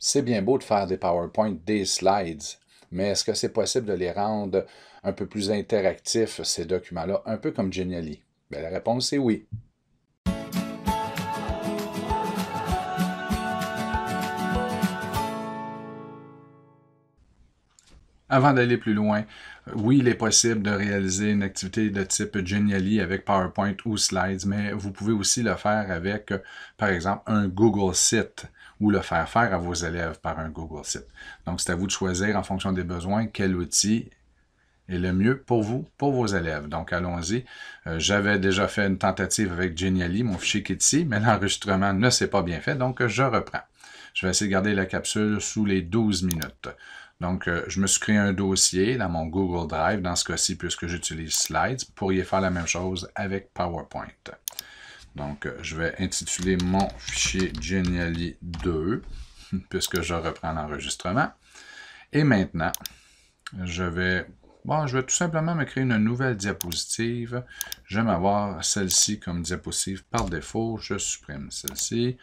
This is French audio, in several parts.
c'est bien beau de faire des PowerPoint, des slides, mais est-ce que c'est possible de les rendre un peu plus interactifs, ces documents-là, un peu comme Genially? Ben, la réponse est oui. Avant d'aller plus loin, oui, il est possible de réaliser une activité de type Genially avec PowerPoint ou Slides, mais vous pouvez aussi le faire avec, euh, par exemple, un Google Site ou le faire faire à vos élèves par un Google Site. Donc, c'est à vous de choisir en fonction des besoins quel outil est le mieux pour vous, pour vos élèves. Donc, allons-y. Euh, j'avais déjà fait une tentative avec Genially, mon fichier qui est ici, mais l'enregistrement ne s'est pas bien fait, donc je reprends. Je vais essayer de garder la capsule sous les 12 minutes. Donc, euh, je me suis créé un dossier dans mon Google Drive, dans ce cas-ci, puisque j'utilise Slides, pour y faire la même chose avec PowerPoint. Donc, euh, je vais intituler mon fichier Geniali 2, puisque je reprends l'enregistrement. Et maintenant, je vais, je vais tout simplement me créer une nouvelle diapositive. Je vais avoir celle-ci comme diapositive par défaut. Je supprime celle-ci.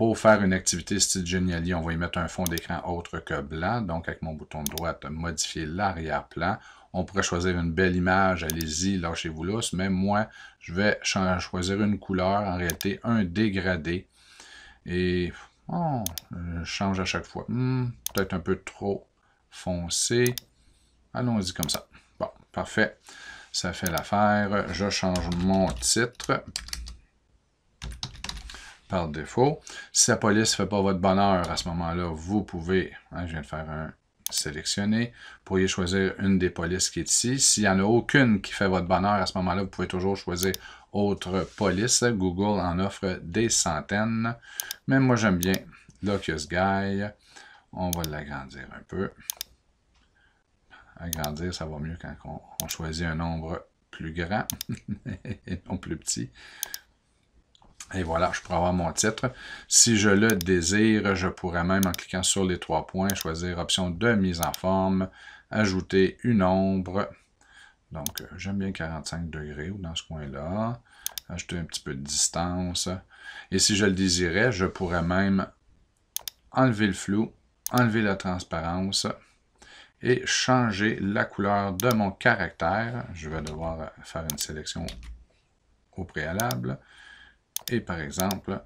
Pour faire une activité style Geniali, on va y mettre un fond d'écran autre que blanc. Donc, avec mon bouton de droite, modifier l'arrière-plan. On pourrait choisir une belle image, allez-y, lâchez-vous là. Mais moi, je vais choisir une couleur, en réalité, un dégradé. Et on oh, change à chaque fois. Hmm, peut-être un peu trop foncé. Allons-y comme ça. Bon, parfait. Ça fait l'affaire. Je change mon titre par défaut. Si la police ne fait pas votre bonheur, à ce moment-là, vous pouvez, hein, je viens de faire un sélectionner, vous pourriez choisir une des polices qui est ici. S'il n'y en a aucune qui fait votre bonheur, à ce moment-là, vous pouvez toujours choisir autre police. Google en offre des centaines, mais moi j'aime bien Locus Guy. On va l'agrandir un peu. Agrandir, ça va mieux quand on choisit un nombre plus grand et non plus petit. Et voilà, je pourrais avoir mon titre. Si je le désire, je pourrais même, en cliquant sur les trois points, choisir option de mise en forme, ajouter une ombre. Donc, euh, j'aime bien 45 degrés ou dans ce coin-là. Ajouter un petit peu de distance. Et si je le désirais, je pourrais même enlever le flou, enlever la transparence et changer la couleur de mon caractère. Je vais devoir faire une sélection au préalable et par exemple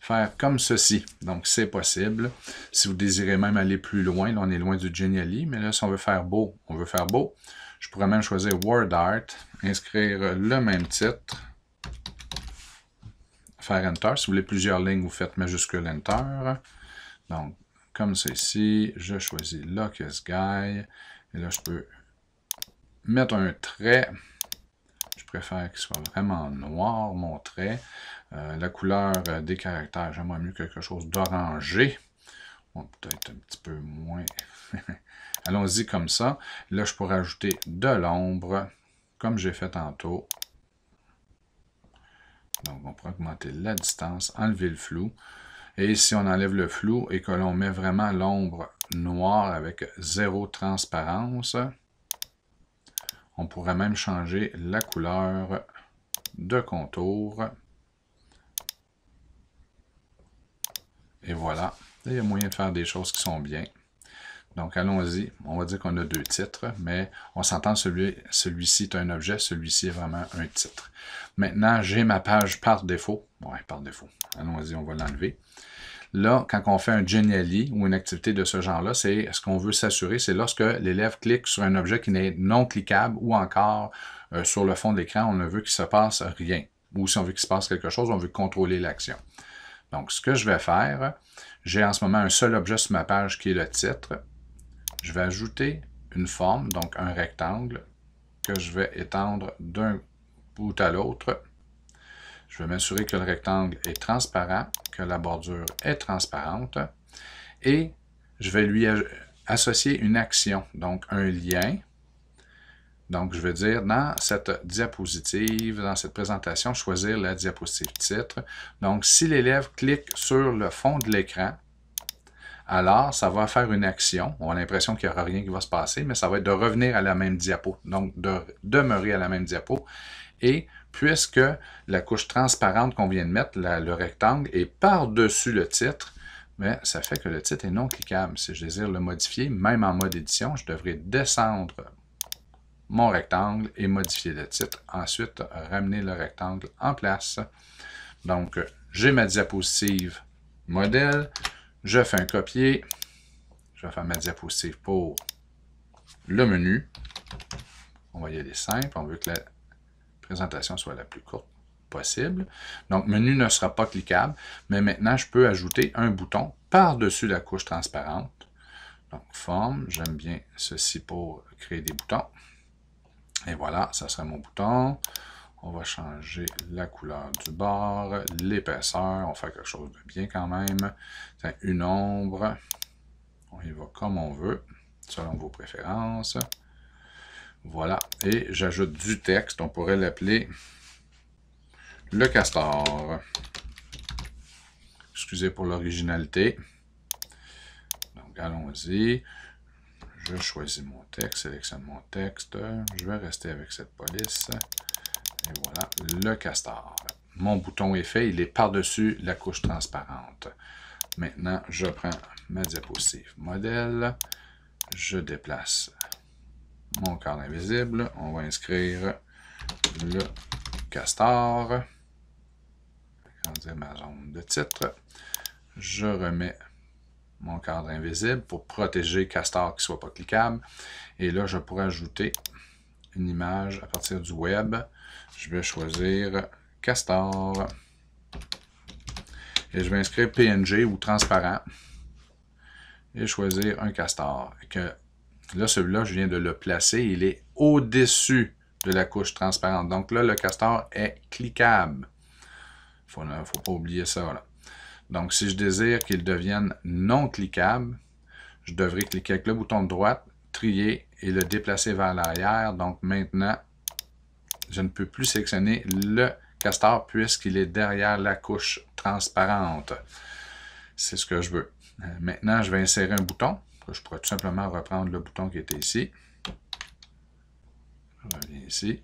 faire comme ceci. Donc, c'est possible. Si vous désirez même aller plus loin, là, on est loin du Geniali, mais là, si on veut faire beau, on veut faire beau, je pourrais même choisir Word Art, inscrire le même titre, faire Enter. Si vous voulez plusieurs lignes, vous faites majuscule Enter. Donc, comme ceci, je choisis Locus Guy, et là, je peux mettre un trait, préfère qu'il soit vraiment noir, mon trait. Euh, la couleur euh, des caractères, j'aimerais mieux quelque chose d'orangé. Peut-être un petit peu moins. Allons-y comme ça. Là, je pourrais ajouter de l'ombre, comme j'ai fait tantôt. Donc, on pourrait augmenter la distance, enlever le flou. Et si on enlève le flou et que l'on met vraiment l'ombre noire avec zéro transparence, on pourrait même changer la couleur de contour. Et voilà, il y a moyen de faire des choses qui sont bien. Donc allons-y, on va dire qu'on a deux titres, mais on s'entend celui-ci est un objet, celui-ci est vraiment un titre. Maintenant, j'ai ma page par défaut. Oui, par défaut. Allons-y, on va l'enlever. Là, quand on fait un Genially ou une activité de ce genre-là, c'est ce qu'on veut s'assurer, c'est lorsque l'élève clique sur un objet qui n'est non cliquable ou encore euh, sur le fond de l'écran, on ne veut qu'il se passe rien. Ou si on veut qu'il se passe quelque chose, on veut contrôler l'action. Donc, ce que je vais faire, j'ai en ce moment un seul objet sur ma page qui est le titre. Je vais ajouter une forme, donc un rectangle, que je vais étendre d'un bout à l'autre je vais m'assurer que le rectangle est transparent, que la bordure est transparente. Et je vais lui associer une action, donc un lien. Donc, je vais dire dans cette diapositive, dans cette présentation, choisir la diapositive titre. Donc, si l'élève clique sur le fond de l'écran, alors ça va faire une action. On a l'impression qu'il n'y aura rien qui va se passer, mais ça va être de revenir à la même diapo, donc de demeurer à la même diapo. Et puisque la couche transparente qu'on vient de mettre, le rectangle, est par-dessus le titre, mais ça fait que le titre est non cliquable. Si je désire le modifier, même en mode édition, je devrais descendre mon rectangle et modifier le titre. Ensuite, ramener le rectangle en place. Donc, j'ai ma diapositive modèle. Je fais un copier. Je vais faire ma diapositive pour le menu. On va y aller simple. On veut que la présentation soit la plus courte possible. Donc, menu ne sera pas cliquable, mais maintenant, je peux ajouter un bouton par-dessus la couche transparente. Donc, forme, j'aime bien ceci pour créer des boutons. Et voilà, ça sera mon bouton. On va changer la couleur du bord, l'épaisseur. On fait quelque chose de bien quand même. Une ombre. On y va comme on veut, selon vos préférences. Voilà. Et j'ajoute du texte. On pourrait l'appeler le castor. Excusez pour l'originalité. Donc, allons-y. Je choisis mon texte, sélectionne mon texte. Je vais rester avec cette police. Et voilà, le castor. Mon bouton est fait. Il est par-dessus la couche transparente. Maintenant, je prends ma diapositive modèle. Je déplace mon cadre invisible. On va inscrire le castor. de titre. Je remets mon cadre invisible pour protéger castor qui ne soit pas cliquable. Et là, je pourrais ajouter une image à partir du web. Je vais choisir castor. Et je vais inscrire PNG ou transparent. Et choisir un castor. Que Là, celui-là, je viens de le placer. Il est au-dessus de la couche transparente. Donc là, le castor est cliquable. Il ne faut pas oublier ça. Donc, si je désire qu'il devienne non cliquable, je devrais cliquer avec le bouton de droite, trier et le déplacer vers l'arrière. Donc maintenant, je ne peux plus sélectionner le castor puisqu'il est derrière la couche transparente. C'est ce que je veux. Euh, maintenant, je vais insérer un bouton je pourrais tout simplement reprendre le bouton qui était ici. Je reviens ici.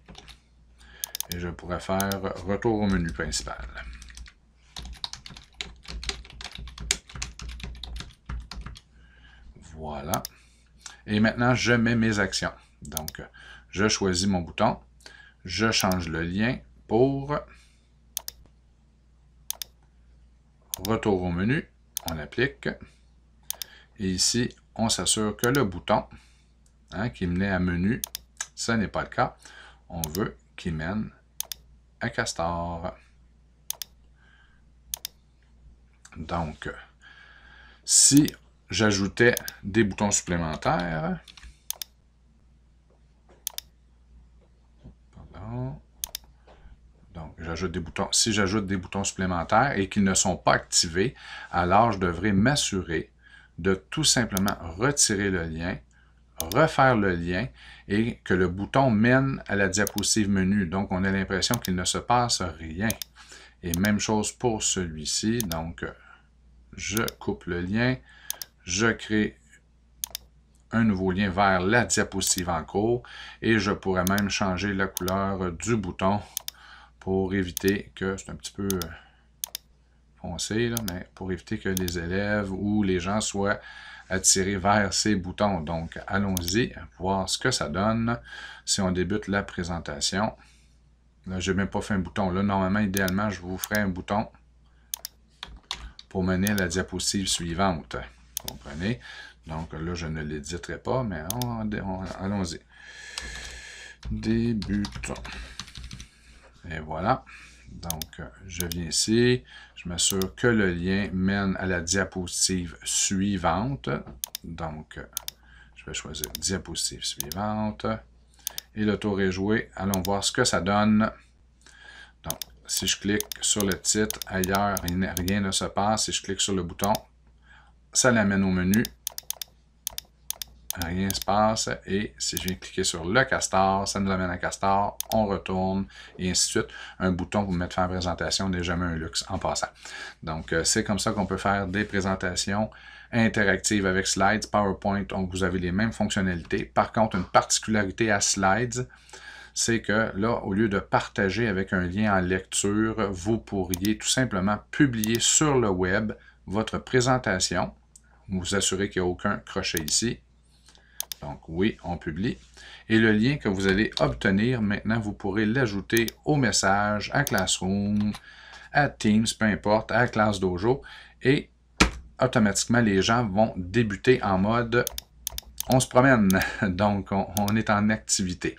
Et je pourrais faire retour au menu principal. Voilà. Et maintenant, je mets mes actions. Donc, je choisis mon bouton. Je change le lien pour retour au menu. On applique. Et ici, on s'assure que le bouton hein, qui menait à menu, ce n'est pas le cas. On veut qu'il mène à Castor. Donc, si j'ajoutais des boutons supplémentaires, donc j'ajoute des boutons, si j'ajoute des boutons supplémentaires et qu'ils ne sont pas activés, alors je devrais m'assurer de tout simplement retirer le lien, refaire le lien et que le bouton mène à la diapositive menu. Donc, on a l'impression qu'il ne se passe rien. Et même chose pour celui-ci. Donc, je coupe le lien, je crée un nouveau lien vers la diapositive en cours et je pourrais même changer la couleur du bouton pour éviter que c'est un petit peu on sait, mais pour éviter que les élèves ou les gens soient attirés vers ces boutons. Donc, allons-y, voir ce que ça donne si on débute la présentation. Là, je n'ai même pas fait un bouton. Là, normalement, idéalement, je vous ferai un bouton pour mener la diapositive suivante. Vous comprenez? Donc là, je ne l'éditerai pas, mais allons-y. Débutons. Et voilà. Donc, euh, je viens ici, je m'assure que le lien mène à la diapositive suivante. Donc, euh, je vais choisir diapositive suivante. Et le tour est joué. Allons voir ce que ça donne. Donc, si je clique sur le titre, ailleurs, rien ne se passe. Si je clique sur le bouton, ça l'amène au menu rien ne se passe. Et si je viens cliquer sur le castor, ça nous amène à castor, on retourne, et ainsi de suite. Un bouton pour mettre fin à présentation n'est jamais un luxe en passant. Donc, euh, c'est comme ça qu'on peut faire des présentations interactives avec Slides, PowerPoint, donc vous avez les mêmes fonctionnalités. Par contre, une particularité à Slides, c'est que là, au lieu de partager avec un lien en lecture, vous pourriez tout simplement publier sur le web votre présentation. Vous assurez qu'il n'y a aucun crochet ici donc, oui, on publie. Et le lien que vous allez obtenir, maintenant, vous pourrez l'ajouter au message, à Classroom, à Teams, peu importe, à Classe Dojo. Et automatiquement, les gens vont débuter en mode « on se promène ». Donc, on, on est en activité.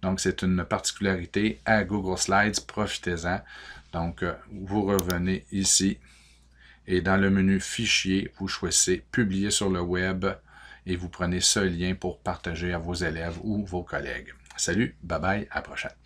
Donc, c'est une particularité à Google Slides. Profitez-en. Donc, euh, vous revenez ici et dans le menu Fichier, vous choisissez Publier sur le web et vous prenez ce lien pour partager à vos élèves ou vos collègues. Salut, bye bye, à la prochaine.